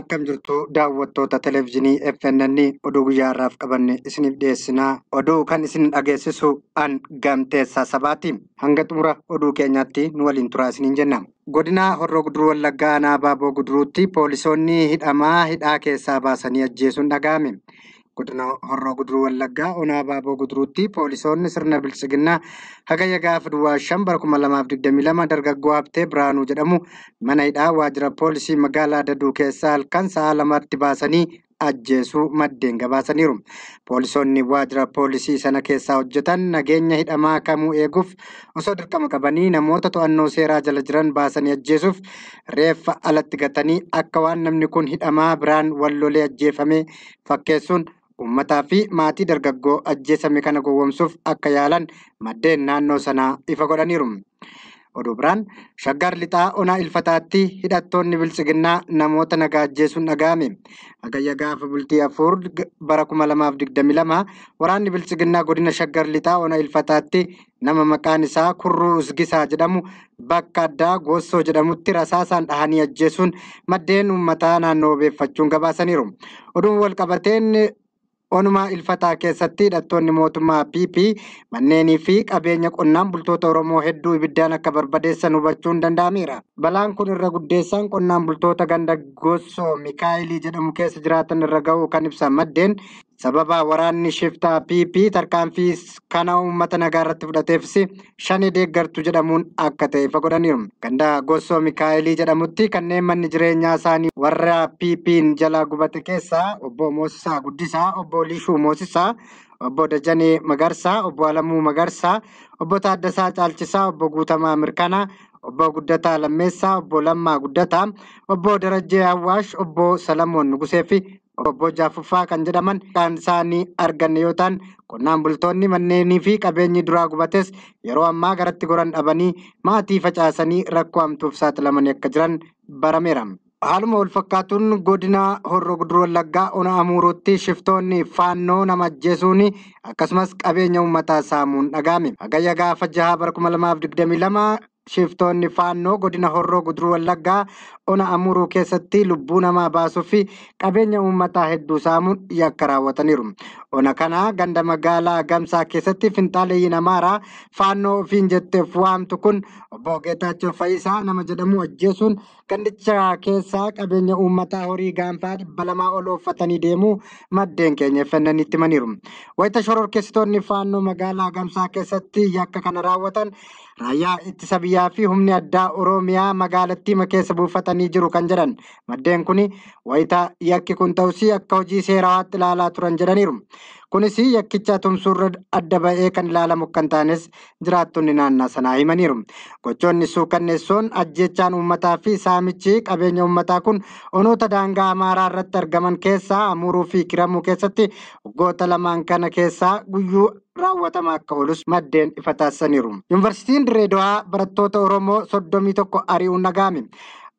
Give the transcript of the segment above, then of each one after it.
akkam jirtu daawwattoota televezyiinii FNN oduu guyyaarraaf qabanne isinif dhiyeessinaa oduu kan isin dhageessisu an gamteessaa sabaati hanga xumura oduu keenyaatti nu waliin turaa isiniin jenna. godina horroo guduruu wallaggaa anaabaa boguduruutti poolisoonni hidhamaa hidhaa keessaa baasanii ajjeesuun dhaga'ame godina Horroo Guduruu Wallaggaa onaa Baaboo Guduruutti poolisoonni sirna bilchiginnaa hagaya gaafa duwwaa 2022 dargaggoo habtee Biraanuu jedhamu mana hidhaa waajjira poolisii magaalaa Daduu keessaa halkan sa'a lamatti baasanii ajjeesuu maddeen gabaasaniiru. Poolisoonni waajjira poolisii sana keessaa hojjetan nageenya hidhamaa kamuu eeguuf osoo dirqama qabanii namoota to'annoo seeraa jala jiran baasanii ajjeesuuf reeffa alatti gatanii akka waan namni kun hidhamaa biraan wallolee ajjeefame fakkeessuun Uummataa fi maatii dargaggoo ajjeesame kana gowwomsuuf akka yaalan maddeen naannoo sanaa ifa godhaniiru. Oduu biraan Shaggar Lixaa Onaa Ilfataatti hidhattoonni Biltsiginnaa namoota nagaa ajjeesuun dhaga'ame. Hagayya gaafa bultii afur bara 2022 waraanni Biltsiginnaa godina Shaggar Lixaa Onaa Ilfataatti nama maqaan isaa Kurruu Usgisaa jedhamu bakka addaa Goossoo jedhamutti rasaasaan dhahanii ajjeesuun maddeen uummataa naannoo obeeffachuun gabaasaniiru. Oduun walqabateen. Onumaa ilfataa keessatti hidhattoonni mootummaa PP manneenii fi qabeenya qonnaan bultoota Oromoo hedduu ibiddaan akka barbadeessan hubachuun danda'ameera. Balaan kun irra guddeessaan qonnaan bultoota ganda gossoo Mikaayilii jedhamu keessa jiraatan irra gahuu kan ibsan maddeen Sababa waraanni shiftaa PP tarkaanfii kana uummata nagaa irratti fudhateefis shanii deeggartuu jedhamuun akka ta'e ifa godhaniiru. Gandaa Gossoo Mikaa'elii jedhamutti kanneen manni jireenyaa isaanii warra PP'n jala gubate keessaa obbo Moosisaa Guddisaa, obbo Liishuu Moosisaa, obbo Dajanee Magarsaa, obbo Alamuu Magarsaa, obbo Taaddasaa Caalchisaa, obbo Guutamaa Mirkanaa, obbo Guddataa Lammeessaa, obbo Lammaa Guddataa, obbo Darajee Awwaash, obbo Salamoon Nugusee Obbo Jaafuffaa kan jedhaman kan isaanii arganne yoo ta'an qonnaan bultoonni manneenii fi qabeenyi duraa gubates yeroo ammaa garatti goran dhabanii maatii facaasanii rakkoo hamtuuf saaxilamanii akka jiran barameera. Haaluma walfakkaatuun godina horroo gudur wallaggaa ona amuuruutti shiftoonni faannoo nama ajjeesuun akkasumas qabeenya uummataa saamuun dhaga'ame. Agayya gaafa jaha bara 2022 shiftoonni faannoo godina horroo Guduruu wallaggaa ona amuruu keessatti lubbuu namaa baasuu fi qabeenya uummataa hedduu saamuun yakka raawwataniiru. Ona kana ganda magaalaa Gamsaa keessatti finxaalee Amaaraa faannoo ofiin jetteef waamtu kun obbo Geetaachoo nama jedhamu ajjeesuun gandicha keessaa qabeenya uummataa horii gaanfaa dhibba lamaa ol ooffatanii deemuu maddeen keenya fannanitti itti maniiru. Wayita shororkeessitoonni faannoo magaalaa Gamsaa keessatti yakka kana raawwatan raayyaa ittisa biyyaa fi humni addaa Oromiyaa magaalattii keessa buufatanii. jiru kan jedhan kun wayitaa yakki kun ta'usii akka hojii seerawaatti ilaalaa turan jedhaniiru. Kunis yakkicha tumsuurra adda ba'ee kan ilaalamu kan taanes jiraattonni naannaa sanaa himaniiru. Gochoonni suukanneessoon ajjeechaan ummataa fi saamichi qabeenya ummataa kun onoota daangaa amaaraa irratti argaman keessaa amuruu fi kiramuu keessatti hoggoota lamaan kana keessaa guyyuu raawwatamaa akka olus maddeen ifa taasisaniiru. Yuunivarsiitiin Diree barattoota Oromoo soddomii tokko ari'uun nagaame.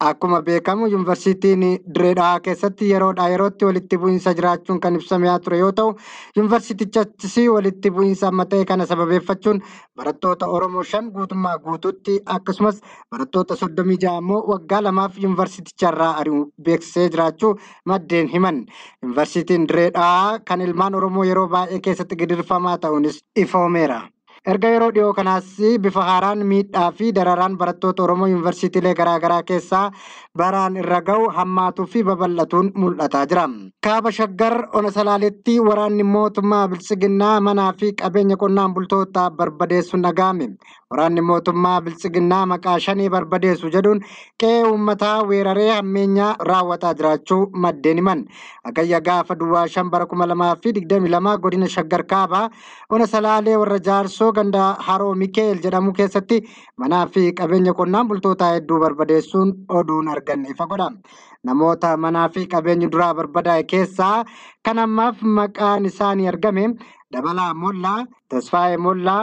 Akkuma beekamu yuunivarsiitiin Diree Dhahaa keessatti yeroodhaa yerootti walitti bu'iinsa jiraachuun kan ibsamee ture yoo ta'u, yuunivarsiitichas walitti bu'iinsa amma ta'e kana sababeeffachuun barattoota Oromoo shan guutummaa guutuutti akkasumas barattoota soddomii ammoo waggaa lamaaf yuunivarsiiticharraa irraa beeksisee jiraachuu maddeen himan. Yuunivarsiitiin Diree Dhahaa kan ilmaan Oromoo yeroo baay'ee keessatti gidirfamaa ta'uunis ifoomeera. Erga yeroo dhiyoo kanas bifa haaraan miidhaa fi dararaan barattoota Oromoo yuunivarsiitiilee garaagaraa keessaa baraan irra gahu hammaatuu fi babal'atuun mul'ataa jira. Kaaba Shaggar ona salaaleetti waraanni mootummaa Biltsiginnaa manaa fi qabeenya qonnaan bultoota barbadeessuun dhaga'ame. Waraanni mootummaa Biltsiginnaa maqaa shanii barbadeessu jedhuun qe'ee uummataa weeraree hammeenyaa raawwataa jiraachuu maddeen himan. Akayya gaafa duwwaa shan bara kuma lamaa fi lamaa godina Shaggar kaabaa ona salaalee warra jaarsoo gandaa haroo mikeel jedhamu keessatti manaa fi qabeenya qonnaan bultootaa hedduu barbadeessuun oduun arganneefa godha. Namoota manaa fi qabeenyi duraa barbadaa'e keessaa kan ammaaf maqaan isaanii argame Dabalaa Mollaa, tasfaa'e Mollaa,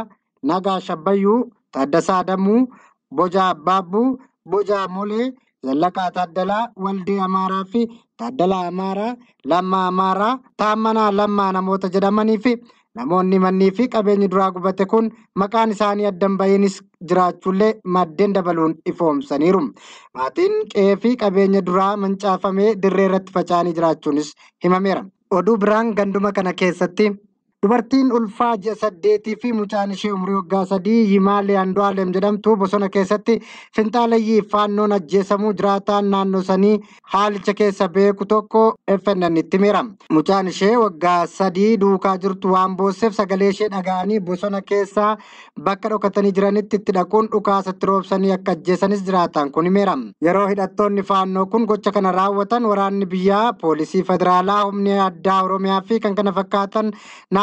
Nagaa Shabbayyuu, Taaddasaa Damuu, Bojaa Abbaabbuu, Bojaa Molee, Zallaqaa Taaddalaa, waldii Amaaraa fi Taaddalaa Amaaraa, Lammaa Amaaraa, taamanaa Lammaa namoota jedhamanii fi Namoonni mannii fi qabeenya duraa gubate kun maqaan isaanii addan bahinis jiraachuullee maddeen dabaluun ifoomsaniiru. Maatiin qe'ee fi qabeenya duraa mancaafamee dirree irratti faca'anii jiraachuunis himameera. Oduu biraan ganduma kana keessatti Dubartiin ulfaa ji'a saddeetii fi mucaan ishee umurii waggaa sadii Yimaalee Andu'aalem jedhamtu bosona keessatti Finxaalayyiif faannoon ajjeesamuu jiraatan naannoo haalicha keessa beeku tokko FNN itti mira. Mucaan ishee waggaa sadii duukaa jirtu waan boosseef sagalee ishee dhaga'anii bosona keessaa bakka dhokatanii jiranitti itti dhaquun dhukaasatti roobsanii akka ajjeesanis jiraatan kun mira. Yeroo hidhattoonni faannoo kun gocha kana raawwatan waraanni biyyaa, poolisii federaalaa, humni addaa Oromiyaa fi kan kana fakkaatan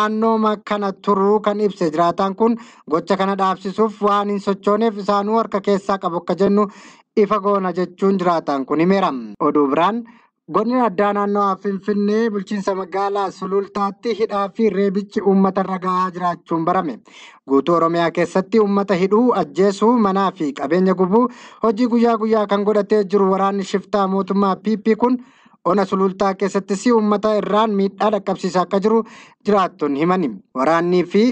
naannooma kana turuu kan ibse jiraataan kun gocha kana dhaabsisuuf waan hin sochooneef isaanuu harka keessaa qabu akka jennu ifa goona jechuun jiraataan kun himeera. Oduu biraan godin addaa naannoo Finfinnee bulchiinsa magaalaa Sulultaatti hidhaa fi reebichi uummatarra gahaa jiraachuun barame. Guutuu Oromiyaa keessatti uummata hidhuu, ajjeesuu, manaa fi qabeenya gubuu hojii guyyaa guyyaa kan godhatee jiru waraanni shiftaa mootummaa PP kun. ona sulultaa keessattis uummata irraan miidhaa dhaqqabsiisaa akka jiru jiraatton himani. Waraannii fi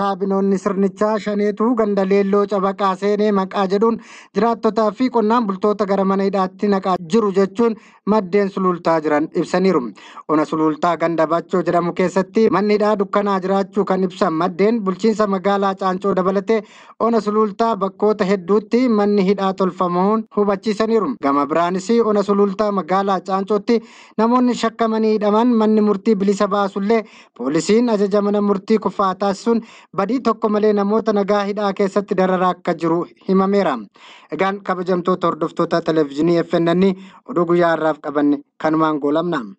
kaabinoonni sirnichaa shaneetu gandaleelloo cabaqaa seenee maqaa jedhuun jiraattotaa fi qonnaan bultoota gara mana hidhaatti naqaa jiru jechuun maddeen sulultaa jiran ibsaniiru. Ona sulultaa ganda bachoo jedhamu keessatti mannidhaa dukkanaa jiraachuu kan ibsan maddeen bulchiinsa magaalaa Caancoo dabalatee ona sulultaa bakkoota hedduutti manni hidhaa tolfamuun hubachiisaniiru. Gama biraanis ona sulultaa magaalaa Caancootti namoonni shakkamanii hidhaman manni murtii bilisa baasullee poolisiin ajaja mana murtii kufaa taasisuun badii tokko malee namoota nagaa hidhaa keessatti dararaa akka jiru himameera. kabajamtoota hordoftoota televezyiinii FNN guyyaa qabanne kanumaan golamnaama